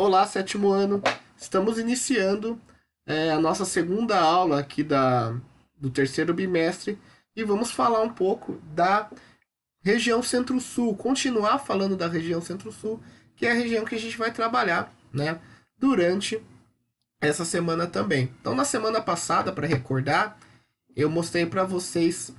Olá, sétimo ano. Estamos iniciando é, a nossa segunda aula aqui da, do terceiro bimestre e vamos falar um pouco da região Centro-Sul, continuar falando da região Centro-Sul, que é a região que a gente vai trabalhar né, durante essa semana também. Então, na semana passada, para recordar, eu mostrei para vocês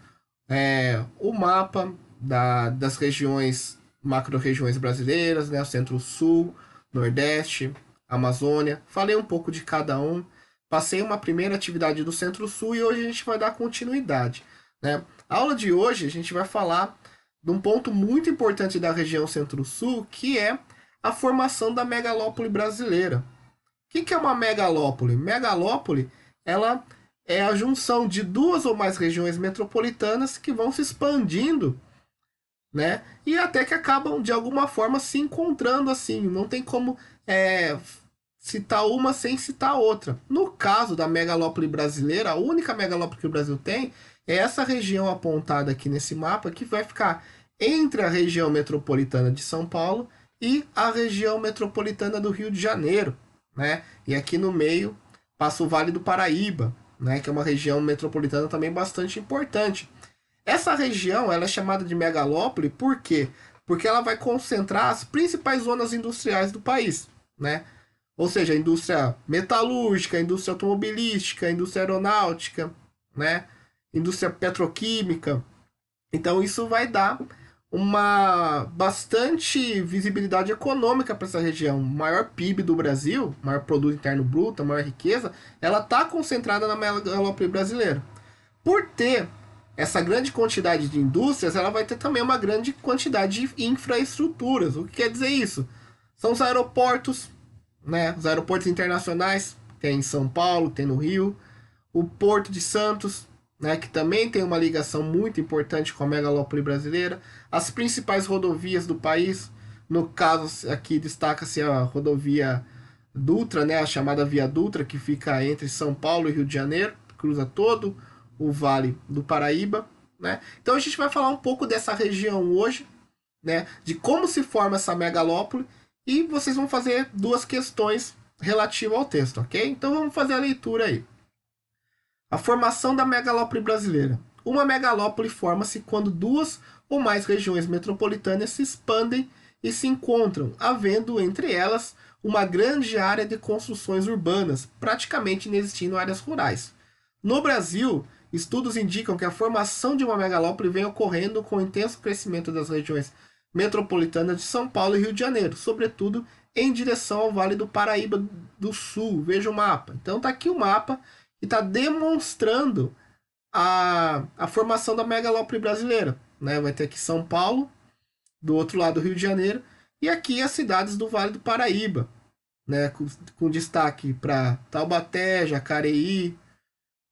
é, o mapa da, das regiões, macro-regiões brasileiras, né, Centro-Sul, Nordeste, Amazônia. Falei um pouco de cada um. Passei uma primeira atividade do Centro-Sul e hoje a gente vai dar continuidade. Né? A aula de hoje a gente vai falar de um ponto muito importante da região Centro-Sul, que é a formação da megalópole brasileira. O que, que é uma megalópole? Megalópole ela é a junção de duas ou mais regiões metropolitanas que vão se expandindo né? E até que acabam de alguma forma se encontrando assim. Não tem como é, citar uma sem citar outra. No caso da megalópole brasileira, a única megalópole que o Brasil tem é essa região apontada aqui nesse mapa, que vai ficar entre a região metropolitana de São Paulo e a região metropolitana do Rio de Janeiro, né? E aqui no meio passa o Vale do Paraíba, né? Que é uma região metropolitana também bastante importante. Essa região ela é chamada de megalópole por quê? Porque ela vai concentrar as principais zonas industriais do país, né? Ou seja, a indústria metalúrgica, a indústria automobilística, a indústria aeronáutica, né? Indústria petroquímica. Então isso vai dar uma bastante visibilidade econômica para essa região. O maior PIB do Brasil, maior produto interno bruto, maior riqueza, ela está concentrada na megalópole brasileira. Por ter essa grande quantidade de indústrias, ela vai ter também uma grande quantidade de infraestruturas. O que quer dizer isso? São os aeroportos, né? Os aeroportos internacionais, tem em São Paulo, tem no Rio, o Porto de Santos, né, que também tem uma ligação muito importante com a megalópole brasileira, as principais rodovias do país, no caso aqui destaca-se a rodovia Dutra, né, a chamada Via Dutra, que fica entre São Paulo e Rio de Janeiro, cruza todo o Vale do Paraíba. Né? Então a gente vai falar um pouco dessa região hoje, né? de como se forma essa megalópole, e vocês vão fazer duas questões relativas ao texto, ok? Então vamos fazer a leitura aí. A formação da megalópole brasileira. Uma megalópole forma-se quando duas ou mais regiões metropolitanas se expandem e se encontram, havendo entre elas uma grande área de construções urbanas, praticamente inexistindo áreas rurais. No Brasil, Estudos indicam que a formação de uma megalópole vem ocorrendo com o intenso crescimento das regiões metropolitanas de São Paulo e Rio de Janeiro, sobretudo em direção ao Vale do Paraíba do Sul. Veja o mapa. Então tá aqui o mapa e tá demonstrando a, a formação da megalópole brasileira. Né? Vai ter aqui São Paulo, do outro lado Rio de Janeiro, e aqui as cidades do Vale do Paraíba, né? com, com destaque para Taubaté, Jacareí,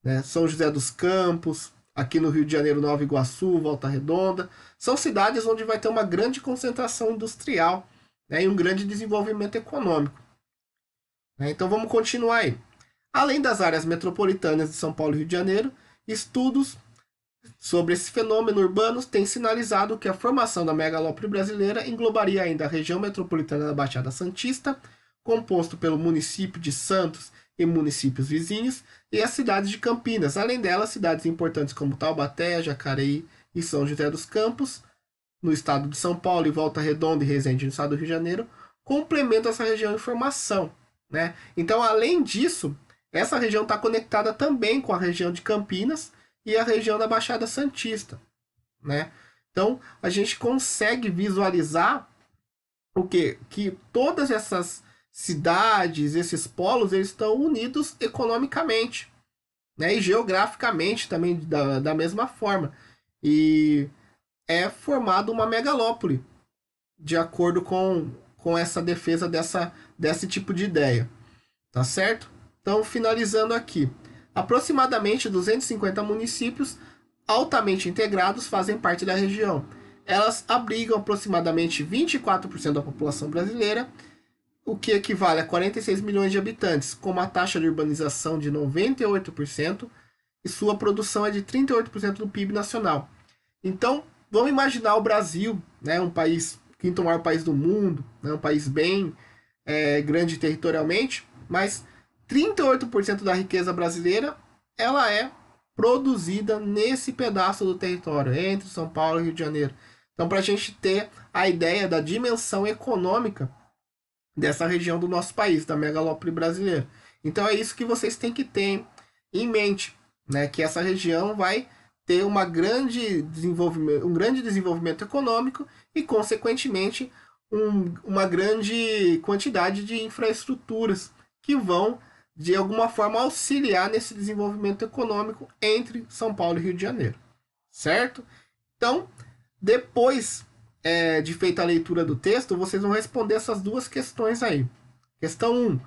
né? São José dos Campos, aqui no Rio de Janeiro, Nova Iguaçu, Volta Redonda. São cidades onde vai ter uma grande concentração industrial né? e um grande desenvolvimento econômico. Né? Então vamos continuar aí. Além das áreas metropolitanas de São Paulo e Rio de Janeiro, estudos sobre esse fenômeno urbano têm sinalizado que a formação da megalópole brasileira englobaria ainda a região metropolitana da Baixada Santista, composto pelo município de Santos e municípios vizinhos, e as cidades de Campinas, além delas, cidades importantes como Taubaté, Jacareí e São José dos Campos, no estado de São Paulo, e Volta Redonda e Resende, no estado do Rio de Janeiro, complementam essa região em formação. Né? Então, além disso, essa região está conectada também com a região de Campinas e a região da Baixada Santista. Né? Então, a gente consegue visualizar o que? Que todas essas cidades, esses polos, eles estão unidos economicamente né? e geograficamente também da, da mesma forma. E é formado uma megalópole, de acordo com, com essa defesa dessa, desse tipo de ideia. Tá certo? Então, finalizando aqui. Aproximadamente 250 municípios altamente integrados fazem parte da região. Elas abrigam aproximadamente 24% da população brasileira o que equivale a 46 milhões de habitantes, com uma taxa de urbanização de 98% e sua produção é de 38% do PIB nacional. Então, vamos imaginar o Brasil, né, um país quinto maior país do mundo, né, um país bem é, grande territorialmente, mas 38% da riqueza brasileira ela é produzida nesse pedaço do território, entre São Paulo e Rio de Janeiro. Então, para a gente ter a ideia da dimensão econômica dessa região do nosso país, da megalópole brasileira. Então é isso que vocês têm que ter em mente, né? Que essa região vai ter uma grande desenvolvimento, um grande desenvolvimento econômico e, consequentemente, um, uma grande quantidade de infraestruturas que vão, de alguma forma, auxiliar nesse desenvolvimento econômico entre São Paulo e Rio de Janeiro, certo? Então, depois é, de feita a leitura do texto, vocês vão responder essas duas questões aí. Questão 1. Um,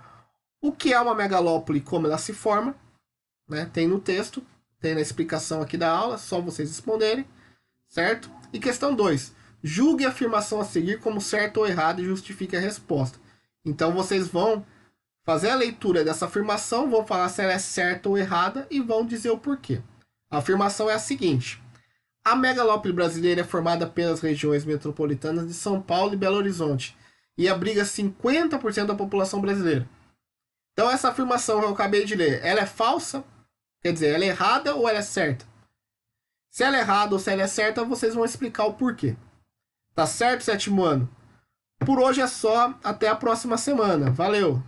o que é uma megalópole e como ela se forma? Né? Tem no texto, tem na explicação aqui da aula, só vocês responderem, certo? E questão 2. Julgue a afirmação a seguir como certo ou errada e justifique a resposta. Então vocês vão fazer a leitura dessa afirmação, vão falar se ela é certa ou errada e vão dizer o porquê. A afirmação é a seguinte: a megalópole brasileira é formada pelas regiões metropolitanas de São Paulo e Belo Horizonte e abriga 50% da população brasileira. Então essa afirmação que eu acabei de ler, ela é falsa? Quer dizer, ela é errada ou ela é certa? Se ela é errada ou se ela é certa, vocês vão explicar o porquê. Tá certo, sétimo ano? Por hoje é só, até a próxima semana. Valeu!